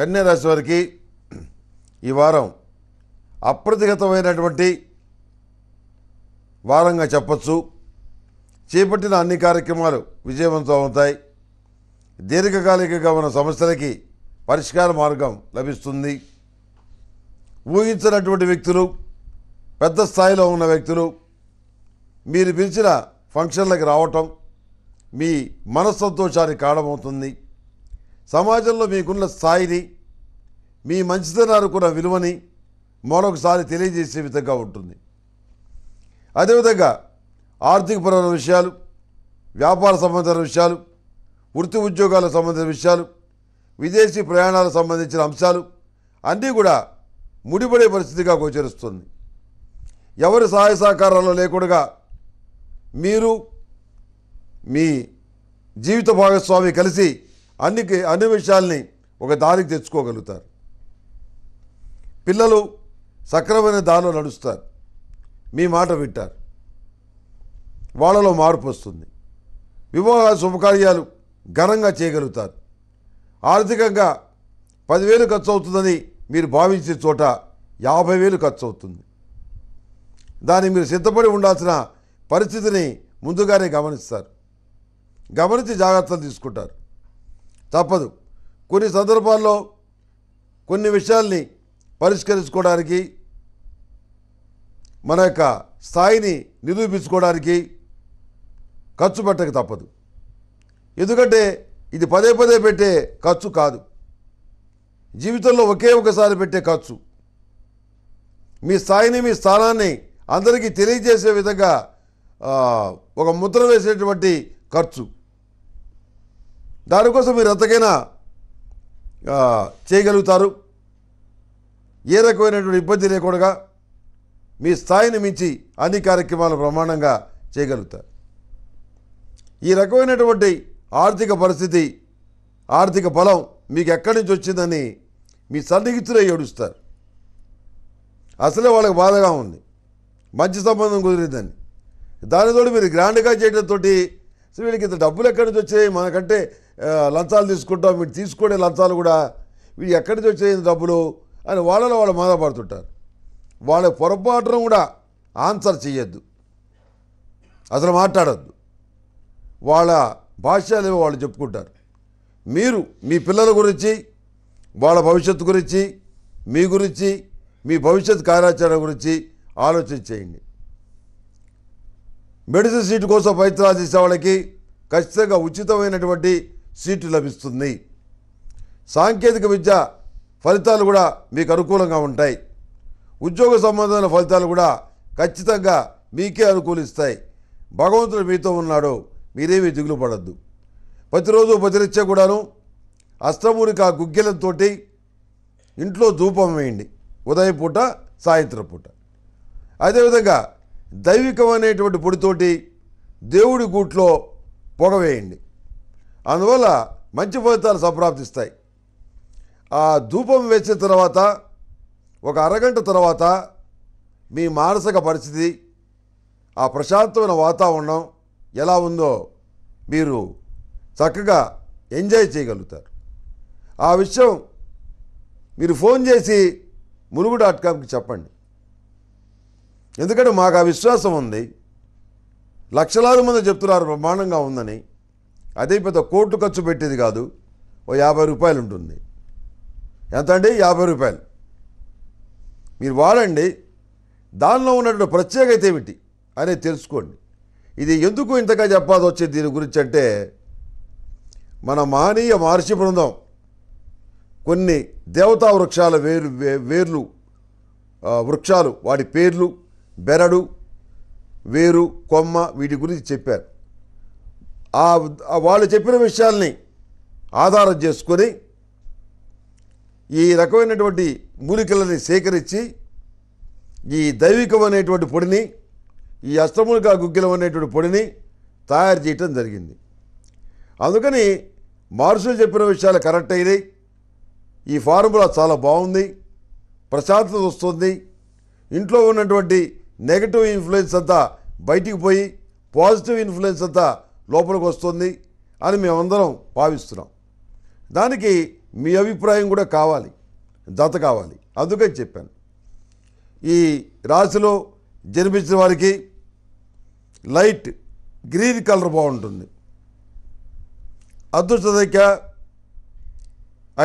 కన్యారాశి వారికి ఈ వారం అప్రతిగతమైనటువంటి వారంగా చెప్పచ్చు చేపట్టిన అన్ని కార్యక్రమాలు విజయవంతం అవుతాయి దీర్ఘకాలికంగా ఉన్న సమస్యలకి పరిష్కార మార్గం లభిస్తుంది ఊహించినటువంటి వ్యక్తులు పెద్ద స్థాయిలో ఉన్న వ్యక్తులు మీరు పిలిచిన ఫంక్షన్లకు రావటం మీ మనస్సంతోషానికి కారణమవుతుంది సమాజంలో మీకున్న స్థాయిని మీ మంచితనానుకున్న విలువని మరొకసారి తెలియజేసే విధంగా ఉంటుంది అదేవిధంగా ఆర్థికపరమైన విషయాలు వ్యాపార సంబంధించిన విషయాలు వృత్తి ఉద్యోగాలకు సంబంధించిన విషయాలు విదేశీ ప్రయాణాలకు సంబంధించిన అంశాలు అన్నీ కూడా ముడిపడే పరిస్థితిగా గోచరిస్తుంది ఎవరి సహాయ సహకారాలు లేకుండా మీరు మీ జీవిత భాగస్వామి కలిసి అన్ని అన్ని విషయాల్ని ఒక దారికి తెచ్చుకోగలుగుతారు పిల్లలు సక్రమైన దారిలో నడుస్తారు మీ మాట వింటారు వాళ్ళలో మార్పు వస్తుంది వివాహ శుభకార్యాలు ఘనంగా చేయగలుగుతారు ఆర్థికంగా పదివేలు ఖర్చు అవుతుందని మీరు భావించే చోట యాభై వేలు ఖర్చు అవుతుంది దాన్ని మీరు సిద్ధపడి ఉండాల్సిన పరిస్థితిని ముందుగానే గమనిస్తారు గమనించి జాగ్రత్తలు తీసుకుంటారు తప్పదు కొన్ని సందర్భాల్లో కొన్ని విషయాల్ని పరిష్కరించుకోవడానికి మన యొక్క స్థాయిని నిరూపించుకోవడానికి ఖర్చు పెట్టక తప్పదు ఎందుకంటే ఇది పదే పదే పెట్టే ఖర్చు కాదు జీవితంలో ఒకే ఒకసారి పెట్టే ఖర్చు మీ స్థాయిని మీ స్థానాన్ని అందరికీ తెలియజేసే విధంగా ఒక ముద్ర వేసేటువంటి ఖర్చు దానికోసం మీరు ఎంతకైనా చేయగలుగుతారు ఏ రకమైనటువంటి ఇబ్బంది లేకుండా మీ స్థాయిని మించి అన్ని కార్యక్రమాలు ప్రమాణంగా చేయగలుగుతారు ఈ రకమైనటువంటి ఆర్థిక పరిస్థితి ఆర్థిక బలం మీకు ఎక్కడి నుంచి వచ్చిందని మీ సన్నిహితులే ఏడుస్తారు అసలే వాళ్ళకి బాధగా ఉంది మంచి సంబంధం కుదిరిందని దానితోటి మీరు గ్రాండ్గా చేయడంతో వీళ్ళకి ఇంత డబ్బులు ఎక్కడి నుంచి వచ్చాయి మనకంటే లంచాలు తీసుకుంటాం మీరు తీసుకునే లంచాలు కూడా వీడు ఎక్కడి నుంచి వచ్చేది డబ్బులు అని వాళ్ళలో వాళ్ళు బాధపడుతుంటారు వాళ్ళ పొరపాటును కూడా ఆన్సర్ చేయొద్దు అసలు మాట్లాడద్దు వాళ్ళ భాష్యాలేమో వాళ్ళు చెప్పుకుంటారు మీరు మీ పిల్లల గురించి వాళ్ళ భవిష్యత్తు గురించి మీ గురించి మీ భవిష్యత్ కార్యాచరణ గురించి ఆలోచన చేయండి మెడిసిన్ సీటు కోసం ప్రయత్నాలు చేసే వాళ్ళకి ఖచ్చితంగా ఉచితమైనటువంటి సీటు లభిస్తుంది సాంకేతిక విద్య ఫలితాలు కూడా మీకు అనుకూలంగా ఉంటాయి ఉద్యోగ సంబంధమైన ఫలితాలు కూడా ఖచ్చితంగా మీకే అనుకూలిస్తాయి భగవంతుడు మీతో ఉన్నాడు మీరేమీ దిగులు పడద్దు ప్రతిరోజు ప్రతిరిచ్చే కూడాను అష్టమూలిక గుగ్గిలంతో ఇంట్లో ధూపం వేయండి ఉదయం పూట సాయంత్రం పూట అదేవిధంగా దైవికమైనటువంటి పొడితోటి దేవుడి గూట్లో పొగ వేయండి అందువల్ల మంచి ఫలితాలు సంప్రాప్తిస్తాయి ఆ ధూపం వేసిన తర్వాత ఒక అరగంట తర్వాత మీ మానసిక పరిస్థితి ఆ ప్రశాంతమైన వాతావరణం ఎలా ఉందో మీరు చక్కగా ఎంజాయ్ చేయగలుగుతారు ఆ విషయం మీరు ఫోన్ చేసి మునుగు డాట్ కామ్కి చెప్పండి ఎందుకంటే మాకు ఆ విశ్వాసం ఉంది లక్షలాది మంది చెప్తున్నారు బ్రహ్మాండంగా ఉందని అదే పెద్ద కోర్టు ఖర్చు పెట్టేది కాదు ఓ యాభై రూపాయలు ఉంటుంది ఎంత అండి యాభై రూపాయలు మీరు వాడండి దానిలో ఉన్నటువంటి ప్రత్యేకత ఏమిటి అనేది తెలుసుకోండి ఇది ఎందుకు ఇంతగా చెప్పాల్సి వచ్చేది దీని గురించి అంటే మన మానీయ మహర్షి బృందం కొన్ని దేవతా వృక్షాల వేరు వేర్లు వృక్షాలు వాటి పేర్లు బెరడు వేరు కొమ్మ వీటి గురించి చెప్పారు వాళ్ళు చెప్పిన విషయాల్ని ఆధారం చేసుకొని ఈ రకమైనటువంటి మూలికలని సేకరించి ఈ దైవికం అనేటువంటి పొడిని ఈ అష్టమూలిక గుగ్గిలం అనేటువంటి పొడిని తయారు చేయటం జరిగింది అందుకని మహర్షులు చెప్పిన విషయాలు కరెక్ట్ అయినాయి ఈ ఫార్ములా చాలా బాగుంది ప్రశాంతత వస్తుంది ఇంట్లో ఉన్నటువంటి నెగటివ్ ఇన్ఫ్లుయెన్స్ అంతా బయటికి పోయి పాజిటివ్ ఇన్ఫ్లుయెన్స్ అంతా లోపలికి వస్తుంది అని మేమందరం భావిస్తున్నాం దానికి మీ అభిప్రాయం కూడా కావాలి దత కావాలి అందుకని చెప్పాను ఈ రాశిలో జన్మించిన వారికి లైట్ గ్రీన్ కలర్ బాగుంటుంది అదృష్ట సంఖ్య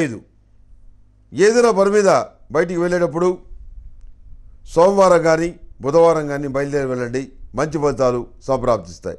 ఐదు ఏదైనా పని మీద బయటికి వెళ్ళేటప్పుడు సోమవారం కానీ బుధవారం కానీ బయలుదేరి వెళ్ళండి మంచి ఫలితాలు సంప్రాప్తిస్తాయి